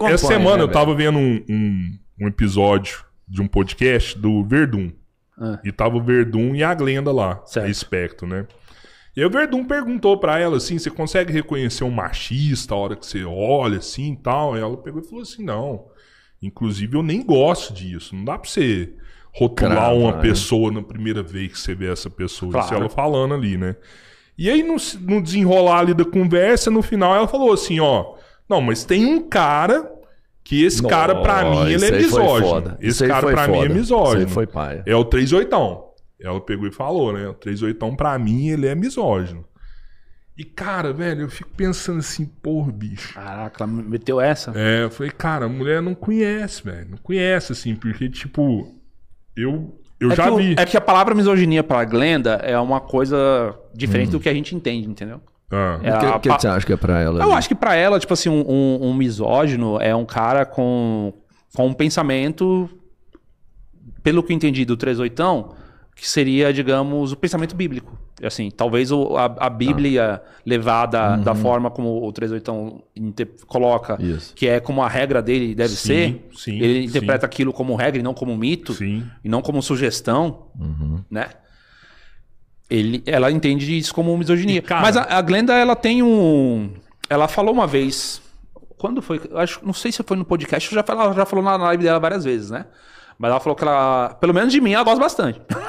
Essa semana né, eu tava vendo um, um, um, episódio de um podcast do Verdun. Ah. E tava o Verdun e a Glenda lá, certo. a Espectro, né? E o Verdun perguntou para ela assim: você consegue reconhecer um machista a hora que você olha assim e tal? E ela pegou e falou assim: não. Inclusive eu nem gosto disso. Não dá pra você rotular uma né? pessoa na primeira vez que você vê essa pessoa. Claro. Isso ela falando ali, né? E aí, no, no desenrolar ali da conversa, no final ela falou assim: ó não, mas tem um cara que esse Nossa, cara, pra mim, ele é misógino. Esse cara, pra foda. mim, é misógino. Foi paia. É o 38. Ela pegou e falou, né? O 38, pra mim, ele é misógino. E, cara, velho, eu fico pensando assim, porra, bicho. Caraca, meteu essa? É, eu falei, cara, a mulher não conhece, velho. Não conhece, assim, porque, tipo, eu, eu é já o, vi. É que a palavra misoginia pra Glenda é uma coisa diferente hum. do que a gente entende, entendeu? Ah. É o que, a, que, você acha que é pra ela? Eu né? acho que pra ela, tipo assim, um, um, um misógino é um cara com, com um pensamento, pelo que eu entendi do Oitão, que seria, digamos, o pensamento bíblico. Assim, talvez o, a, a, tá. Bíblia ah. levada uhum. da forma como o Oitão coloca, Isso. que é como a regra dele deve sim, ser. Sim, ele interpreta sim. aquilo como regra e não como mito, e não como sugestão, uhum. né? Ele, ela entende isso como misoginia. cara... Mas a, a Glenda, ela tem um. Ela falou uma vez. Quando foi? Acho, não sei se foi no podcast, já, ela já falou na live dela várias vezes, né? Mas ela falou que ela. Pelo menos de mim, ela gosta bastante.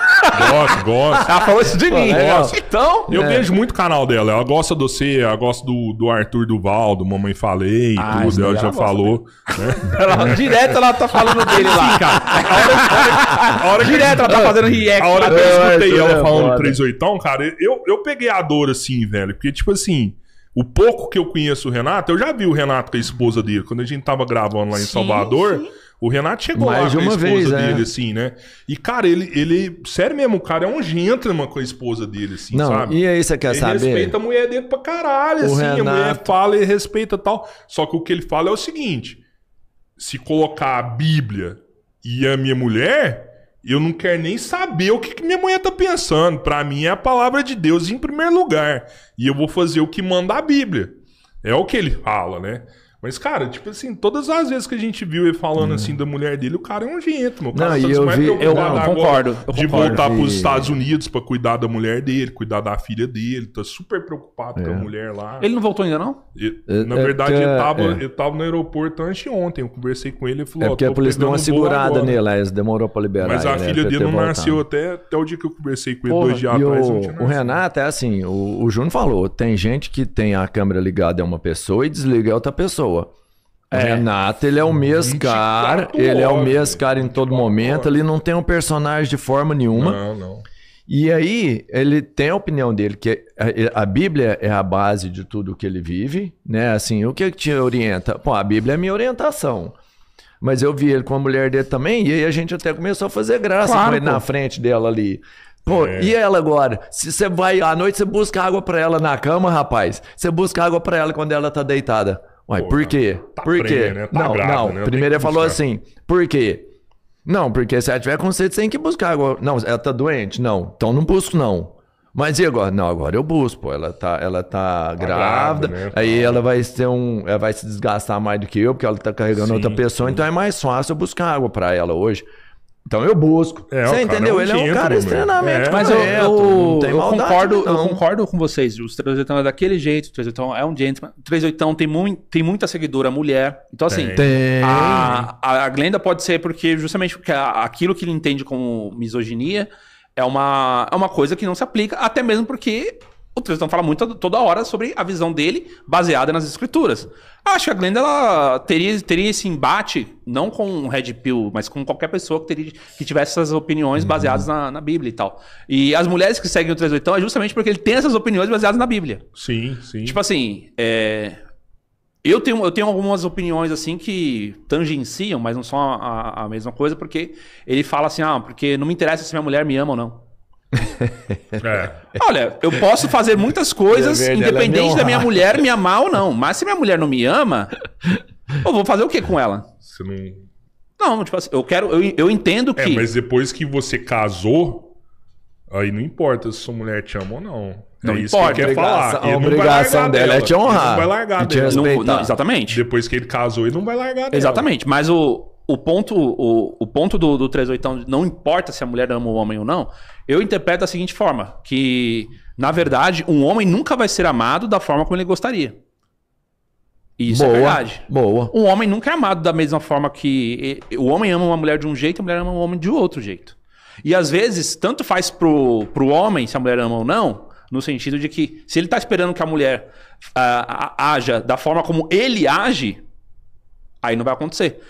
Gosto, gosto. Ela falou isso de mim. Gosto. Então. Eu é. vejo muito o canal dela. Ela gosta de você, ela gosta do, do Arthur Duval, do Mamãe Falei e ah, tudo. Ela já falou. Né? Ela, direto ela tá falando dele lá. Sim, cara. A hora, direto ela tá é. fazendo react. A hora que eu é, escutei ela é falando 38, cara, eu, eu peguei a dor assim, velho. Porque, tipo assim. O pouco que eu conheço o Renato, eu já vi o Renato com a esposa dele, quando a gente tava gravando lá em sim, Salvador. Sim. O Renato chegou Mais lá com a esposa vez, dele, é. assim, né? E, cara, ele, ele. Sério mesmo, o cara é um gentleman com a esposa dele, assim, Não, sabe? E aí você quer ele saber? Ele respeita a mulher dele pra caralho, o assim. Renato... A mulher fala e respeita tal. Só que o que ele fala é o seguinte: se colocar a Bíblia e a minha mulher. Eu não quero nem saber o que, que minha mulher tá pensando. Para mim é a palavra de Deus em primeiro lugar. E eu vou fazer o que manda a Bíblia. É o que ele fala, né? Mas, cara, tipo assim, todas as vezes que a gente viu ele falando hum. assim da mulher dele, o cara é um gento, meu. O cara não, tá eu vi, eu não, concordo. Eu de concordo, voltar para pros Estados Unidos para cuidar da mulher dele, cuidar da filha dele. Tá super preocupado é. com a é. mulher lá. Ele não voltou ainda, não? E, é, na é verdade, é, ele, tava, é. ele tava no aeroporto ontem Eu conversei com ele e falou... É porque a polícia deu uma segurada agora. nele, aí demorou pra liberar. Mas a filha né, dele não nasceu até, até o dia que eu conversei com ele, Porra, dois dias atrás. O, o Renato é assim, o, o Júnior falou, tem gente que tem a câmera ligada a uma pessoa e desliga a outra pessoa pessoa. É. Renato, ele é o mescar, ele é o mescar em todo momento, horas. ele não tem um personagem de forma nenhuma. Não, não. E aí, ele tem a opinião dele, que a, Bíblia é a base de tudo que ele vive, né? Assim, o que te orienta? Pô, a Bíblia é minha orientação. Mas eu vi ele com a mulher dele também, e aí a gente até começou a fazer graça claro, com ele na frente dela ali. Pô, é. e ela agora? Se você vai à noite, você busca água para ela na cama, rapaz. Você busca água para ela quando ela tá deitada. Uai, Pô, por quê? Tá por quê? né? tá não, grave, não. Né? Primeiro ele falou assim, por quê? Não, porque se ela tiver com sede, você tem que buscar agora. Não, ela tá doente? Não. Então não busco, não. Mas e agora? Não, agora eu busco, pô. Ela tá, ela tá, tá grávida, grávida né? aí tá. ela vai ter um. Ela vai se desgastar mais do que eu, porque ela tá carregando Sim. outra pessoa, então é mais fácil eu buscar água para ela hoje. Então eu busco. É, você é entendeu? É um ele é um cara extremamente é. Mas eu, eu, eu concordo, eu concordo com vocês. Os 38 é daquele jeito, o 38 é um gentleman. O 38 tem, mu tem muita seguidora mulher. Então, assim, tem. A, a Glenda pode ser porque justamente porque aquilo que ele entende como misoginia é uma, é uma coisa que não se aplica, até mesmo porque o Tristan fala muito toda hora sobre a visão dele baseada nas escrituras. Acho que a Glenda ela teria, teria esse embate, não com o Red Pill, mas com qualquer pessoa que, teria, que tivesse essas opiniões uhum. baseadas na, na, Bíblia e tal. E as mulheres que seguem o 381 é justamente porque ele tem essas opiniões baseadas na Bíblia. Sim, sim. Tipo assim, é... eu, tenho, eu tenho algumas opiniões assim que tangenciam, mas não são a, a, a mesma coisa, porque ele fala assim, ah, porque não me interessa se minha mulher me ama ou não. É. Olha, eu posso fazer muitas coisas é verdade, independente é da minha mulher me amar ou não. Mas se minha mulher não me ama, eu vou fazer o que com ela? não. Não, tipo assim, eu quero. Eu, eu entendo é, que. É, mas depois que você casou, aí não importa se sua mulher te ama ou não. Não é isso importa. que ele quer falar. A obrigação dela, dela é te honrar. Ele não vai largar dela. Não, não, exatamente. Depois que ele casou, ele não vai largar dela. Exatamente. Mas o, o ponto, o, o ponto do, do 38 não importa se a mulher ama o homem ou não, eu interpreto da seguinte forma: que, na verdade, um homem nunca vai ser amado da forma como ele gostaria. Isso é boa, é verdade. Boa. Um homem nunca é amado da mesma forma que. O homem ama uma mulher de um jeito, a mulher ama um homem de outro jeito. E às vezes, tanto faz pro, pro homem se a mulher ama ou não, no sentido de que se ele tá esperando que a mulher uh, haja da forma como ele age, aí não vai acontecer.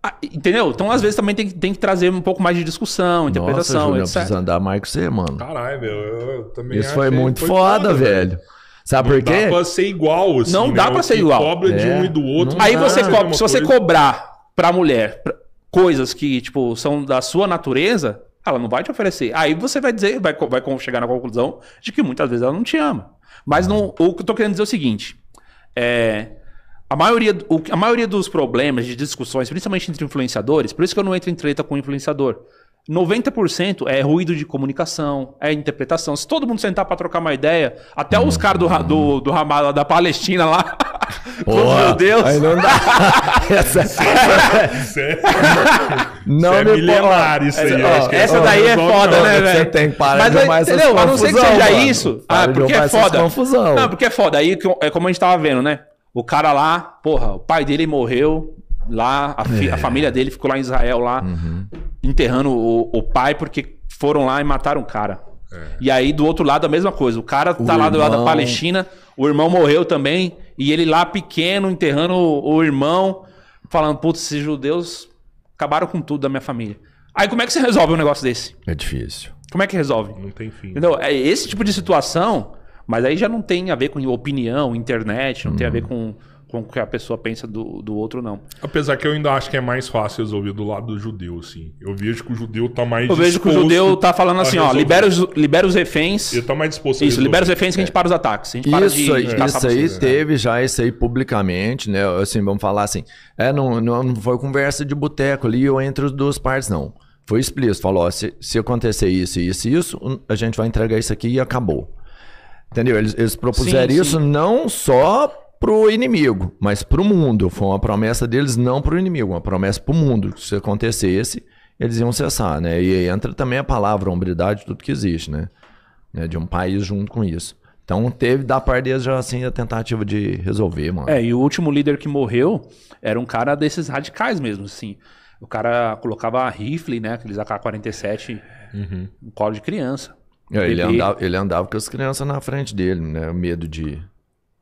Ah, entendeu? Então, às vezes, também tem, tem que trazer um pouco mais de discussão, interpretação, Nossa, Júlio, etc. Eu preciso andar mais com você, mano. Caralho, meu. Eu também Isso foi muito foi foda, foda, velho. Sabe não por quê? Não dá pra ser igual, assim, Não né? dá pra ser igual. cobra é. de um é, e do outro. Não aí dá. você é cobra, se você cobrar pra mulher pra... coisas que, tipo, são da sua natureza, ela não vai te oferecer. Aí você vai dizer, vai, vai chegar na conclusão de que muitas vezes ela não te ama. Mas não, o que eu tô querendo dizer é o seguinte: é, a maioria, o, a maioria dos problemas de discussões, principalmente entre influenciadores, por isso que eu não entro em treta com influenciador. 90% é ruído de comunicação, é interpretação. Se todo mundo sentar para trocar uma ideia, até os hum. caras do, do, do ramal da Palestina lá. oh meu Deus! Aí não dá. essa, é não é milenar, isso aí. Essa, é ó, essa daí é foda, né, velho? Você tem que parar de mais entendeu? A não ser que seja mano. isso. Ah, porque é foda. Confusão. Não, porque é foda. Aí, é como a gente tava vendo, né? O cara lá, porra, o pai dele morreu lá, a, fi, é. a família dele ficou lá em Israel, lá, uhum. enterrando o, o, pai, porque foram lá e mataram o cara. É. E aí, do outro lado, a mesma coisa. O cara tá o tá irmão... lá do lado da Palestina, o irmão morreu também, e ele lá pequeno, enterrando o, o irmão, falando: putz, esses judeus acabaram com tudo da minha família. Aí, como é que você resolve um negócio desse? É difícil. Como é que resolve? Não tem fim. Entendeu? É esse tipo de situação mas aí já não tem a ver com opinião, internet, não uhum. tem a ver hum. com, com o que a pessoa pensa do, do outro, não. Apesar que eu ainda acho que é mais fácil resolver do lado do judeu, assim. Eu vejo que o judeu tá mais Eu vejo que o judeu tá falando assim, ó, libera os, libera os reféns. Ele tá mais disposto Isso, libera os reféns que a gente é. para os ataques. isso, de, de isso aí vocês, teve né? já, isso aí publicamente, né? Assim, vamos falar assim. É, não, não, não foi conversa de boteco ali ou entre as duas partes, não. Foi explícito, falou, ó, se, se acontecer isso, isso e isso, a gente vai entregar isso aqui e acabou. Entendeu? Eles, eles propuseram sim, isso sim. não só pro inimigo, mas pro mundo. Foi uma promessa deles não pro inimigo, uma promessa pro mundo. Se acontecesse, eles iam cessar, né? E aí entra também a palavra hombridade, tudo que existe, né? né? De um país junto com isso. Então teve da parte deles já assim a tentativa de resolver, mano. É, e o último líder que morreu era um cara desses radicais mesmo, assim. O cara colocava rifle, né? Aqueles AK-47 uhum. no colo de criança. É, ele, andava, ele andava com as crianças na frente dele, né? O medo de.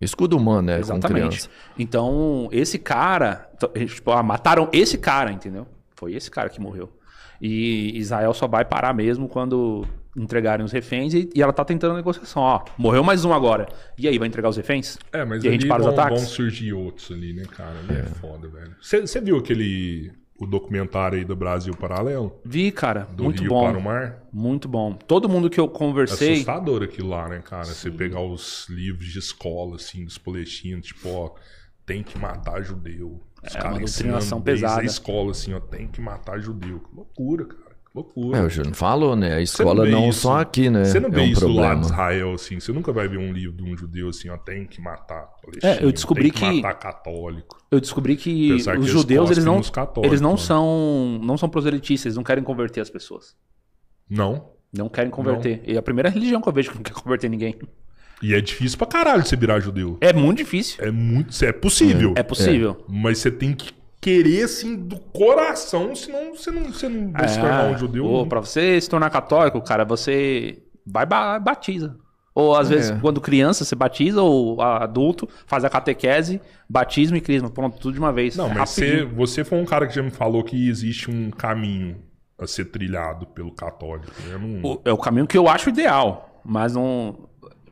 Escudo humano, né? Exatamente. Então, esse cara. Tipo, ah, mataram esse cara, entendeu? Foi esse cara que morreu. E Israel só vai parar mesmo quando entregarem os reféns e, e ela tá tentando a negociação. Ó, morreu mais um agora. E aí, vai entregar os reféns? É, mas e ali a gente para vão, os ataques? vão surgir outros ali, né, cara? Ali é. é foda, velho. Você viu aquele o documentário aí do Brasil Paralelo. Vi, cara. Do muito Rio bom. Para o Mar. Muito bom. Todo mundo que eu conversei. É assustador aquilo lá, né, cara? Sim. Você pegar os livros de escola, assim, dos boletins, tipo, ó, tem que matar judeu. Os é uma doutrinação pesada. a escola, assim, ó, tem que matar judeu. Que loucura, cara. Loucura. É, o Júnior falou, né? A escola não, não só aqui, né? Você não é vê é um isso problema. lá de Israel, assim. Você nunca vai ver um livro de um judeu assim, ó, tem que matar É, eu descobri tem que, que... matar católico. Eu descobri que os judeus, eles não, eles não né? são não são proselitistas, eles não querem converter as pessoas. Não. Não querem converter. Não. E é a primeira religião que eu vejo que não quer converter ninguém. E é difícil pra caralho você virar judeu. É muito difícil. É muito. É possível. É, é possível. É. Mas você tem que querer, assim, do coração, senão você não, você não vai é, se tornar um é, judeu. Ou, né? pra você se tornar católico, cara, você vai batiza. Ou às é. vezes, quando criança, você batiza, ou adulto, faz a catequese, batismo e crisma. Pronto, tudo de uma vez. Não, mas você, você foi um cara que já me falou que existe um caminho a ser trilhado pelo católico. Né? Não... O, é o caminho que eu acho ideal, mas não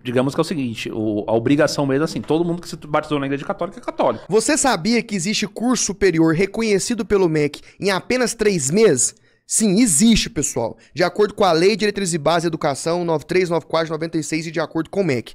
digamos que é o seguinte, o, a obrigação mesmo assim, todo mundo que se batizou na igreja católica é católico. Você sabia que existe curso superior reconhecido pelo MEC em apenas três meses? Sim, existe, pessoal. De acordo com a Lei de Diretrizes e Base Educação 9394 96 e de acordo com o MEC.